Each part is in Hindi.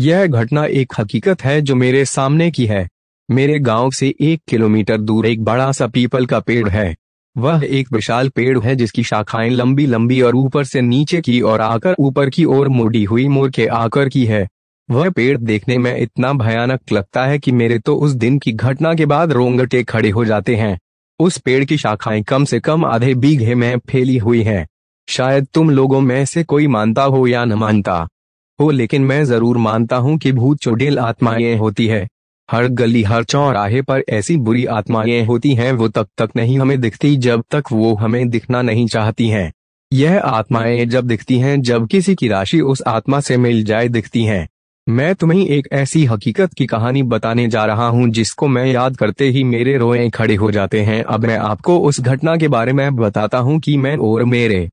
यह घटना एक हकीकत है जो मेरे सामने की है मेरे गांव से एक किलोमीटर दूर एक बड़ा सा पीपल का पेड़ है वह एक विशाल पेड़ है जिसकी शाखाएं लंबी लंबी और ऊपर से नीचे की ओर आकर ऊपर की ओर मुड़ी हुई मोर के आकर की है वह पेड़ देखने में इतना भयानक लगता है कि मेरे तो उस दिन की घटना के बाद रोंगटे खड़े हो जाते हैं उस पेड़ की शाखाएं कम से कम आधे बीघे में फैली हुई हैं। शायद तुम लोगों में से कोई मानता हो या न मानता हो लेकिन मैं जरूर मानता हूँ कि भूत चुड़ैल आत्माएं होती है हर गली हर चौराहे पर ऐसी बुरी आत्माएं होती हैं वो तब तक नहीं हमें दिखती जब तक वो हमें दिखना नहीं चाहती हैं यह आत्माएं जब दिखती हैं जब किसी की राशि उस आत्मा से मिल जाए दिखती हैं मैं तुम्हें एक ऐसी हकीकत की कहानी बताने जा रहा हूं जिसको मैं याद करते ही मेरे रोए खड़े हो जाते हैं अब मैं आपको उस घटना के बारे में बताता हूँ की मैं और मेरे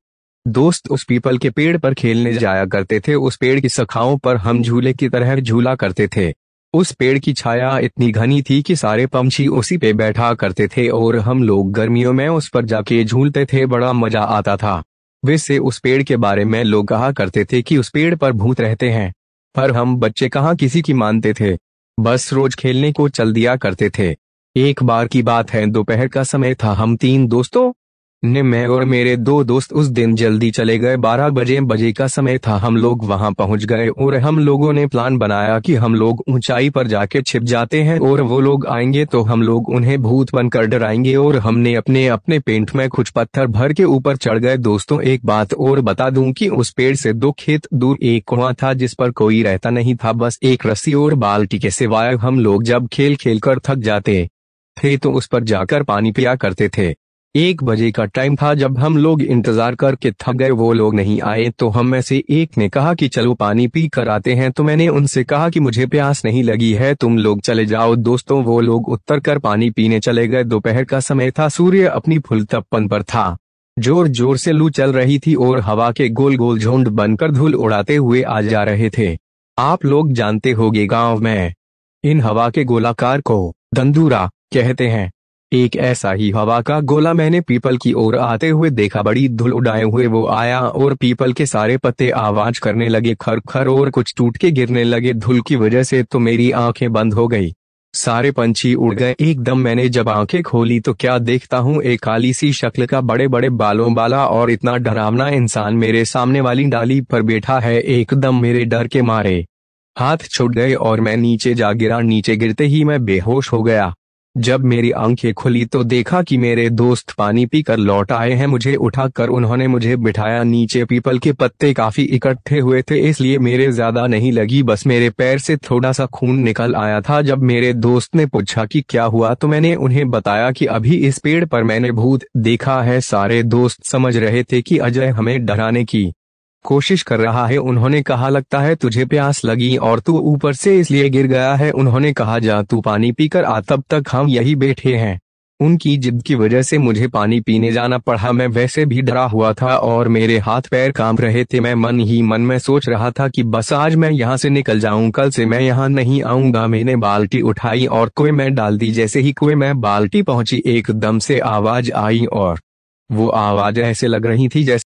दोस्त उस पीपल के पेड़ पर खेलने जाया करते थे उस पेड़ की सखाओं पर हम झूले की तरह झूला करते थे उस पेड़ की छाया इतनी घनी थी कि सारे पंछी उसी पे बैठा करते थे और हम लोग गर्मियों में उस पर जाके झूलते थे बड़ा मजा आता था वैसे उस पेड़ के बारे में लोग कहा करते थे कि उस पेड़ पर भूत रहते हैं पर हम बच्चे कहाँ किसी की मानते थे बस रोज खेलने को चल दिया करते थे एक बार की बात है दोपहर का समय था हम तीन दोस्तों ने मैं और मेरे दो दोस्त उस दिन जल्दी चले गए बारह बजे बजे का समय था हम लोग वहां पहुंच गए और हम लोगों ने प्लान बनाया कि हम लोग ऊंचाई पर जाके छिप जाते हैं और वो लोग आएंगे तो हम लोग उन्हें भूत बनकर डराएंगे और हमने अपने अपने पेंट में कुछ पत्थर भर के ऊपर चढ़ गए दोस्तों एक बात और बता दू की उस पेड़ से दो खेत दूर एक कुआ था जिस पर कोई रहता नहीं था बस एक रस्सी और बाल्टी के सिवाय हम लोग जब खेल खेल कर थक जाते थे तो उस पर जाकर पानी पिया करते थे एक बजे का टाइम था जब हम लोग इंतजार करके थक गए वो लोग नहीं आए तो हम में से एक ने कहा कि चलो पानी पी कर आते हैं तो मैंने उनसे कहा कि मुझे प्यास नहीं लगी है तुम लोग चले जाओ दोस्तों वो लोग उत्तर कर पानी पीने चले गए दोपहर का समय था सूर्य अपनी फुलतपन पर था जोर जोर से लू चल रही थी और हवा के गोल गोल झुंड बनकर धूल उड़ाते हुए आ जा रहे थे आप लोग जानते होगे गांव में इन हवा के गोलाकार को दंदूरा कहते हैं एक ऐसा ही हवा का गोला मैंने पीपल की ओर आते हुए देखा बड़ी धूल उड़ाए हुए वो आया और पीपल के सारे पत्ते आवाज करने लगे खर खर और कुछ टूट के गिरने लगे धूल की वजह से तो मेरी आंखें बंद हो गई सारे पंछी उड़ गए एकदम मैंने जब आंखें खोली तो क्या देखता हूँ एक काली सी शक्ल का बड़े बड़े बालों वाला और इतना डरावना इंसान मेरे सामने वाली डाली पर बैठा है एकदम मेरे डर के मारे हाथ छुट गए और मैं नीचे जा गिरा नीचे गिरते ही मैं बेहोश हो गया जब मेरी आंखें खुली तो देखा कि मेरे दोस्त पानी पीकर लौट आए हैं मुझे उठाकर उन्होंने मुझे बिठाया नीचे पीपल के पत्ते काफी इकट्ठे हुए थे इसलिए मेरे ज्यादा नहीं लगी बस मेरे पैर से थोड़ा सा खून निकल आया था जब मेरे दोस्त ने पूछा कि क्या हुआ तो मैंने उन्हें बताया कि अभी इस पेड़ पर मैंने भूत देखा है सारे दोस्त समझ रहे थे की अजय हमें डराने की कोशिश कर रहा है उन्होंने कहा लगता है तुझे प्यास लगी और तू ऊपर से इसलिए गिर गया है उन्होंने कहा जा तू पानी पीकर आ तब तक हम यही बैठे हैं उनकी जिद की वजह से मुझे पानी पीने जाना पड़ा मैं वैसे भी डरा हुआ था और मेरे हाथ पैर काम रहे थे मैं मन ही मन में सोच रहा था कि बस आज मैं यहाँ से निकल जाऊं कल से मैं यहाँ नहीं आऊंगा मैंने बाल्टी उठाई और कुएं में डाल दी जैसे ही कुएं में बाल्टी पहुंची एकदम से आवाज आई और वो आवाज ऐसे लग रही थी जैसे